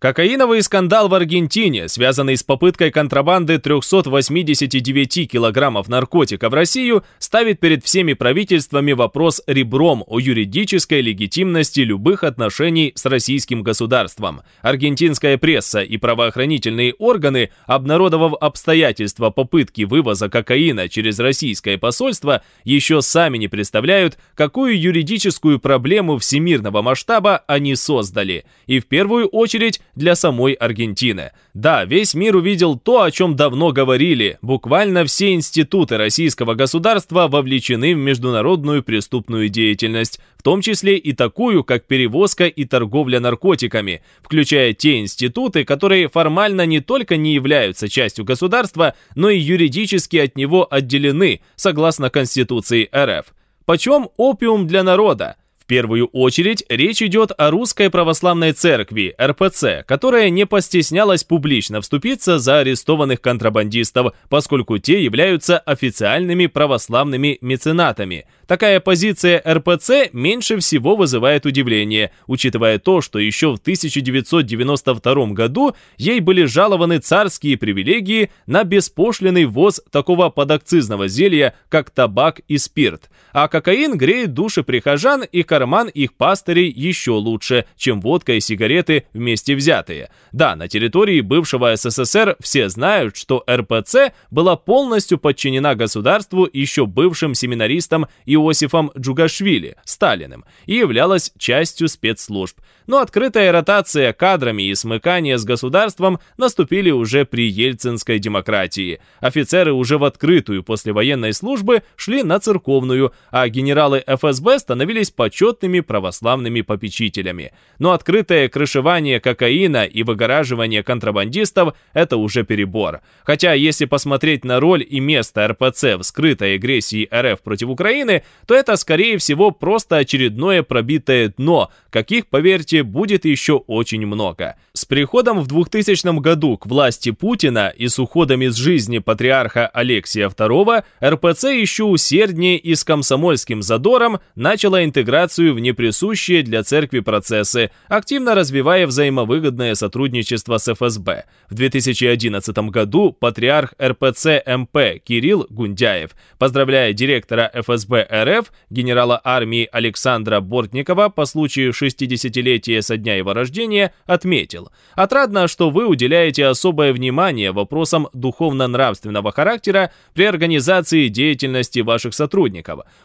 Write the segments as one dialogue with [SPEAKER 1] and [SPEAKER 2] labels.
[SPEAKER 1] Кокаиновый скандал в Аргентине, связанный с попыткой контрабанды 389 килограммов наркотика в Россию, ставит перед всеми правительствами вопрос ребром о юридической легитимности любых отношений с российским государством. Аргентинская пресса и правоохранительные органы, обнародовав обстоятельства попытки вывоза кокаина через российское посольство, еще сами не представляют, какую юридическую проблему всемирного масштаба они создали. И в первую очередь для самой Аргентины. Да, весь мир увидел то, о чем давно говорили. Буквально все институты российского государства вовлечены в международную преступную деятельность, в том числе и такую, как перевозка и торговля наркотиками, включая те институты, которые формально не только не являются частью государства, но и юридически от него отделены, согласно Конституции РФ. Почем опиум для народа? первую очередь речь идет о Русской Православной Церкви, РПЦ, которая не постеснялась публично вступиться за арестованных контрабандистов, поскольку те являются официальными православными меценатами. Такая позиция РПЦ меньше всего вызывает удивление, учитывая то, что еще в 1992 году ей были жалованы царские привилегии на беспошлиный ввоз такого подакцизного зелья, как табак и спирт. А кокаин греет души прихожан и карантин карман их пастырей еще лучше, чем водка и сигареты вместе взятые. Да, на территории бывшего СССР все знают, что РПЦ была полностью подчинена государству еще бывшим семинаристом Иосифом Джугашвили, Сталиным, и являлась частью спецслужб. Но открытая ротация кадрами и смыкание с государством наступили уже при ельцинской демократии. Офицеры уже в открытую после военной службы шли на церковную, а генералы ФСБ становились почетными почетными православными попечителями. Но открытое крышевание кокаина и выгораживание контрабандистов – это уже перебор. Хотя, если посмотреть на роль и место РПЦ в скрытой агрессии РФ против Украины, то это, скорее всего, просто очередное пробитое дно, каких, поверьте, будет еще очень много. С приходом в 2000 году к власти Путина и с уходом из жизни патриарха Алексия II, РПЦ еще усерднее и с комсомольским задором начала интеграцию инвестицию в неприсущие для церкви процессы, активно развивая взаимовыгодное сотрудничество с ФСБ. В 2011 году патриарх РПЦ МП Кирилл Гундяев, поздравляя директора ФСБ РФ, генерала армии Александра Бортникова по случаю 60-летия со дня его рождения, отметил «Отрадно, что вы уделяете особое внимание вопросам духовно-нравственного характера при организации деятельности ваших сотрудников.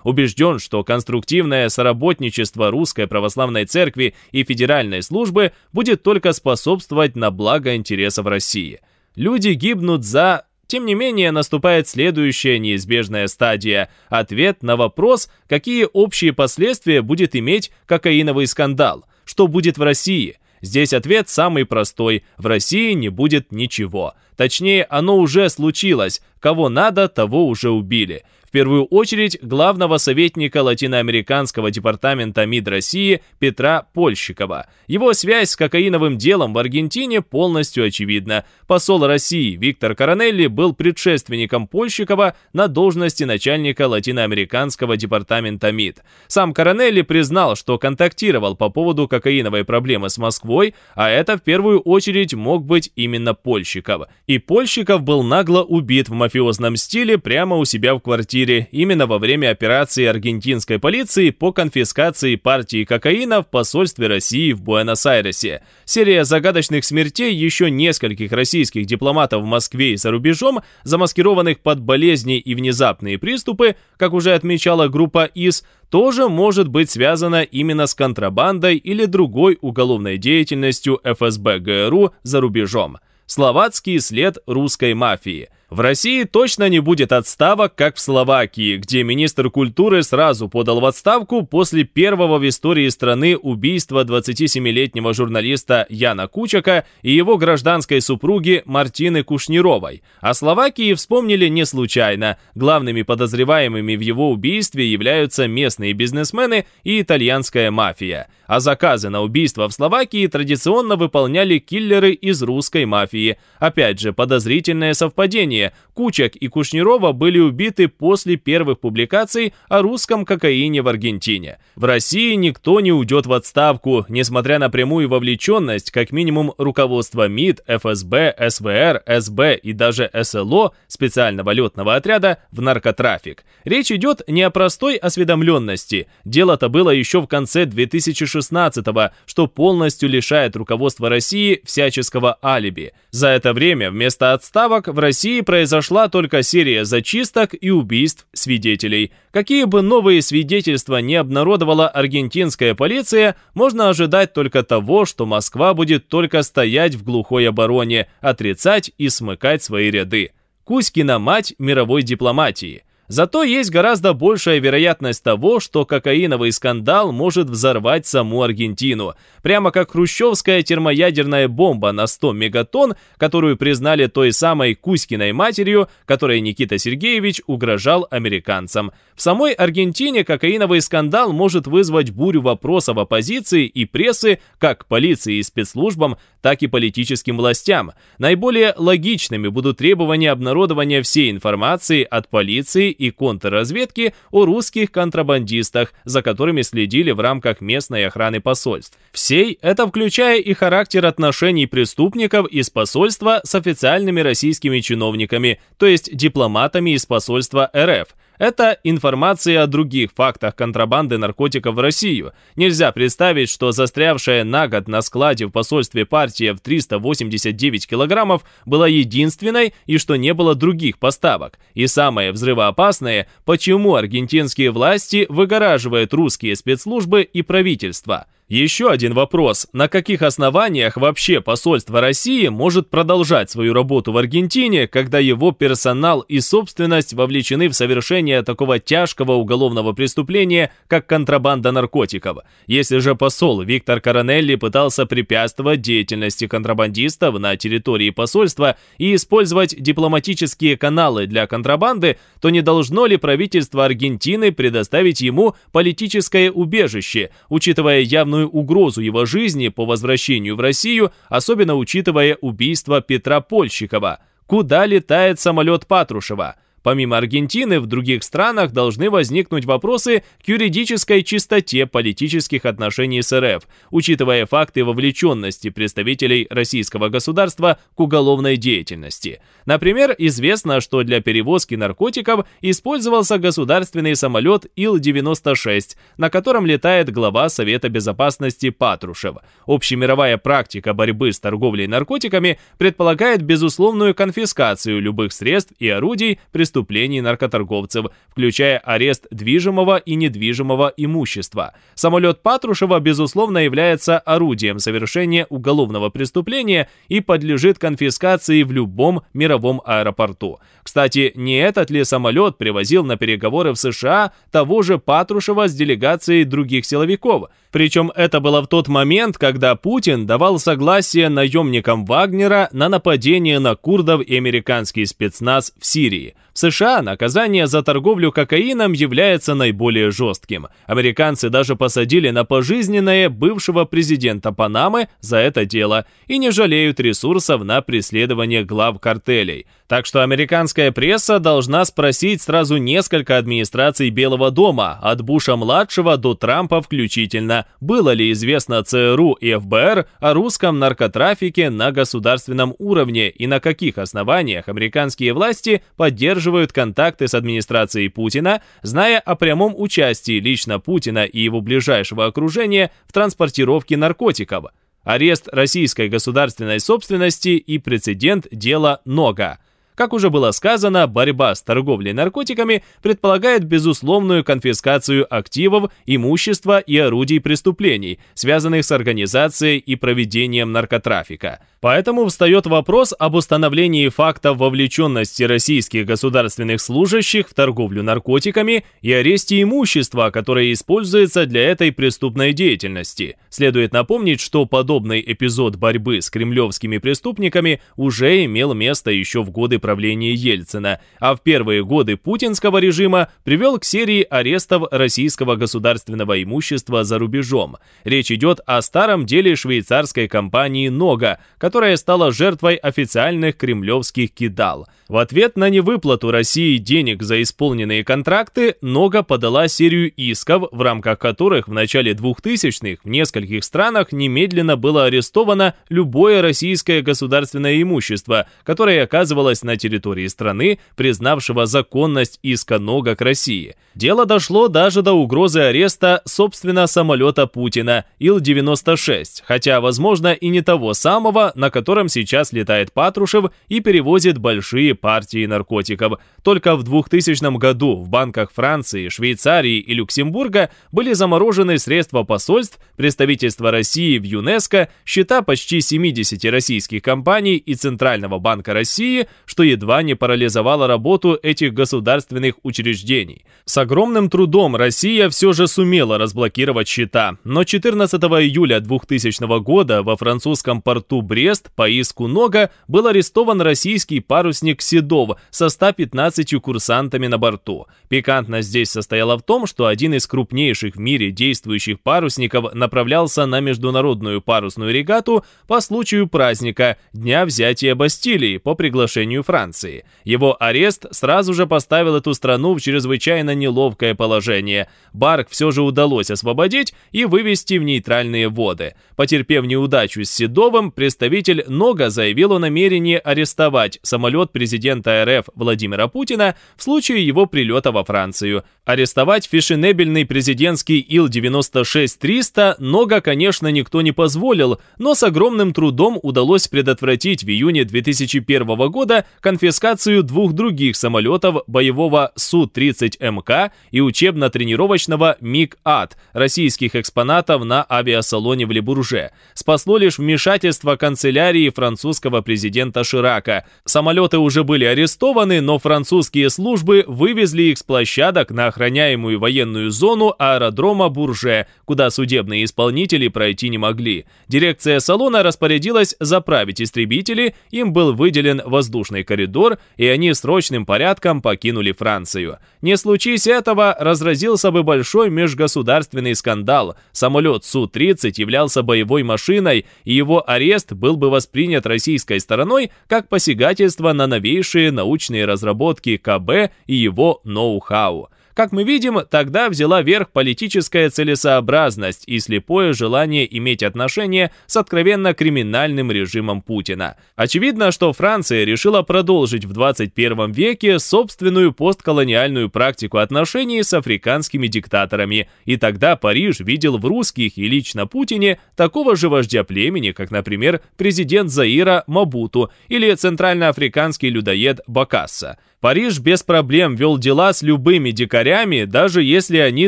[SPEAKER 1] Убежден, что конструктивное соработничество сотрудничество Русской Православной Церкви и Федеральной службы будет только способствовать на благо интересов России. Люди гибнут за... Тем не менее, наступает следующая неизбежная стадия – ответ на вопрос, какие общие последствия будет иметь кокаиновый скандал, что будет в России – Здесь ответ самый простой. В России не будет ничего. Точнее, оно уже случилось. Кого надо, того уже убили первую очередь главного советника Латиноамериканского департамента МИД России Петра Польщикова. Его связь с кокаиновым делом в Аргентине полностью очевидна. Посол России Виктор Коронелли был предшественником Польщикова на должности начальника Латиноамериканского департамента МИД. Сам Коронелли признал, что контактировал по поводу кокаиновой проблемы с Москвой, а это в первую очередь мог быть именно Польщиков. И Польщиков был нагло убит в мафиозном стиле прямо у себя в квартире мире именно во время операции аргентинской полиции по конфискации партии кокаина в посольстве России в Буэнос-Айресе. Серия загадочных смертей еще нескольких российских дипломатов в Москве и за рубежом, замаскированных под болезни и внезапные приступы, как уже отмечала группа ИС, тоже может быть связана именно с контрабандой или другой уголовной деятельностью ФСБ ГРУ за рубежом. Словацкий след русской мафии – в России точно не будет отставок, как в Словакии, где министр культуры сразу подал в отставку после первого в истории страны убийства 27-летнего журналиста Яна Кучака и его гражданской супруги Мартины Кушнировой. О Словакии вспомнили не случайно. Главными подозреваемыми в его убийстве являются местные бизнесмены и итальянская мафия. А заказы на убийство в Словакии традиционно выполняли киллеры из русской мафии. Опять же, подозрительное совпадение Кучек и Кушнирова были убиты после первых публикаций о русском кокаине в Аргентине. В России никто не уйдет в отставку, несмотря на прямую вовлеченность, как минимум, руководства МИД, ФСБ, СВР, СБ и даже СЛО специального летного отряда в наркотрафик. Речь идет не о простой осведомленности. Дело-то было еще в конце 2016-го, что полностью лишает руководства России всяческого алиби. За это время вместо отставок в России произошла только серия зачисток и убийств свидетелей. Какие бы новые свидетельства не обнародовала аргентинская полиция, можно ожидать только того, что Москва будет только стоять в глухой обороне, отрицать и смыкать свои ряды. Кузькина мать мировой дипломатии. Зато есть гораздо большая вероятность того, что кокаиновый скандал может взорвать саму Аргентину, прямо как хрущевская термоядерная бомба на 100 мегатонн, которую признали той самой Кузькиной матерью, которой Никита Сергеевич угрожал американцам. В самой Аргентине кокаиновый скандал может вызвать бурю вопросов оппозиции и прессы как полиции и спецслужбам, так и политическим властям. Наиболее логичными будут требования обнародования всей информации от полиции и контрразведки о русских контрабандистах, за которыми следили в рамках местной охраны посольств. Всей это включая и характер отношений преступников из посольства с официальными российскими чиновниками, то есть дипломатами из посольства РФ – это информация о других фактах контрабанды наркотиков в Россию. Нельзя представить, что застрявшая на год на складе в посольстве партия в 389 килограммов была единственной и что не было других поставок. И самое взрывоопасное, почему аргентинские власти выгораживают русские спецслужбы и правительство – еще один вопрос. На каких основаниях вообще посольство России может продолжать свою работу в Аргентине, когда его персонал и собственность вовлечены в совершение такого тяжкого уголовного преступления, как контрабанда наркотиков? Если же посол Виктор Коронелли пытался препятствовать деятельности контрабандистов на территории посольства и использовать дипломатические каналы для контрабанды, то не должно ли правительство Аргентины предоставить ему политическое убежище, учитывая явную главную угрозу его жизни по возвращению в Россию, особенно учитывая убийство Петра Польщикова, куда летает самолет Патрушева – Помимо Аргентины, в других странах должны возникнуть вопросы к юридической чистоте политических отношений с РФ, учитывая факты вовлеченности представителей российского государства к уголовной деятельности. Например, известно, что для перевозки наркотиков использовался государственный самолет Ил-96, на котором летает глава Совета безопасности Патрушев. Общемировая практика борьбы с торговлей наркотиками предполагает безусловную конфискацию любых средств и орудий преступления преступлений наркоторговцев, включая арест движимого и недвижимого имущества. Самолет Патрушева, безусловно, является орудием совершения уголовного преступления и подлежит конфискации в любом мировом аэропорту. Кстати, не этот ли самолет привозил на переговоры в США того же Патрушева с делегацией других силовиков? Причем это было в тот момент, когда Путин давал согласие наемникам Вагнера на нападение на курдов и американский спецназ в Сирии – в США наказание за торговлю кокаином является наиболее жестким. Американцы даже посадили на пожизненное бывшего президента Панамы за это дело и не жалеют ресурсов на преследование глав картелей. Так что американская пресса должна спросить сразу несколько администраций Белого дома, от Буша-младшего до Трампа включительно, было ли известно ЦРУ и ФБР о русском наркотрафике на государственном уровне и на каких основаниях американские власти поддерживают поддерживают контакты с администрацией Путина, зная о прямом участии лично Путина и его ближайшего окружения в транспортировке наркотиков. Арест российской государственной собственности и прецедент дела «Нога». Как уже было сказано, борьба с торговлей наркотиками предполагает безусловную конфискацию активов, имущества и орудий преступлений, связанных с организацией и проведением наркотрафика – Поэтому встает вопрос об установлении факта вовлеченности российских государственных служащих в торговлю наркотиками и аресте имущества, которое используется для этой преступной деятельности. Следует напомнить, что подобный эпизод борьбы с кремлевскими преступниками уже имел место еще в годы правления Ельцина, а в первые годы путинского режима привел к серии арестов российского государственного имущества за рубежом. Речь идет о старом деле швейцарской компании «Нога», которая которая стала жертвой официальных кремлевских кидал – в ответ на невыплату России денег за исполненные контракты Нога подала серию исков, в рамках которых в начале 2000-х в нескольких странах немедленно было арестовано любое российское государственное имущество, которое оказывалось на территории страны, признавшего законность иска Нога к России. Дело дошло даже до угрозы ареста, собственно, самолета Путина Ил-96, хотя, возможно, и не того самого, на котором сейчас летает Патрушев и перевозит большие партии наркотиков. Только в 2000 году в банках Франции, Швейцарии и Люксембурга были заморожены средства посольств, представительства России в ЮНЕСКО, счета почти 70 российских компаний и Центрального банка России, что едва не парализовало работу этих государственных учреждений. С огромным трудом Россия все же сумела разблокировать счета, но 14 июля 2000 года во французском порту Брест по иску Нога был арестован российский парусник Седова со 115 курсантами на борту. Пикантно здесь состояло в том, что один из крупнейших в мире действующих парусников направлялся на международную парусную регату по случаю праздника Дня взятия Бастилии по приглашению Франции. Его арест сразу же поставил эту страну в чрезвычайно неловкое положение. Барк все же удалось освободить и вывести в нейтральные воды. Потерпев неудачу с Седовым, представитель Нога заявил о намерении арестовать самолет президента президента РФ Владимира Путина в случае его прилета во Францию. Арестовать фешенебельный президентский Ил-96-300 много, конечно, никто не позволил, но с огромным трудом удалось предотвратить в июне 2001 года конфискацию двух других самолетов боевого Су-30МК эм и учебно-тренировочного МиГ-АТ российских экспонатов на авиасалоне в Лебурже. Спасло лишь вмешательство канцелярии французского президента Ширака. Самолеты уже были арестованы, но французские службы вывезли их с площадок на охраняемую военную зону аэродрома Бурже, куда судебные исполнители пройти не могли. Дирекция салона распорядилась заправить истребители, им был выделен воздушный коридор, и они срочным порядком покинули Францию. Не случись этого, разразился бы большой межгосударственный скандал. Самолет Су-30 являлся боевой машиной, и его арест был бы воспринят российской стороной как посягательство на новейшие новейшие научные разработки КБ и его ноу-хау – как мы видим, тогда взяла верх политическая целесообразность и слепое желание иметь отношение с откровенно криминальным режимом Путина. Очевидно, что Франция решила продолжить в 21 веке собственную постколониальную практику отношений с африканскими диктаторами, и тогда Париж видел в русских и лично Путине такого же вождя племени, как, например, президент Заира Мабуту или центральноафриканский людоед Бакасса. Париж без проблем вел дела с любыми дикарями, царями, даже если они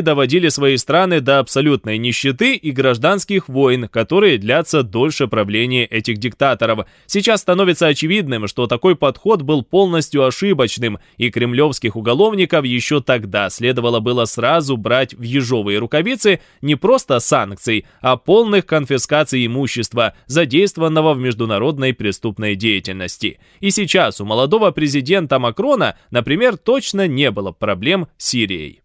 [SPEAKER 1] доводили свои страны до абсолютной нищеты и гражданских войн, которые длятся дольше правления этих диктаторов. Сейчас становится очевидным, что такой подход был полностью ошибочным, и кремлевских уголовников еще тогда следовало было сразу брать в ежовые рукавицы не просто санкций, а полных конфискаций имущества, задействованного в международной преступной деятельности. И сейчас у молодого президента Макрона, например, точно не было проблем с Сирией дверей.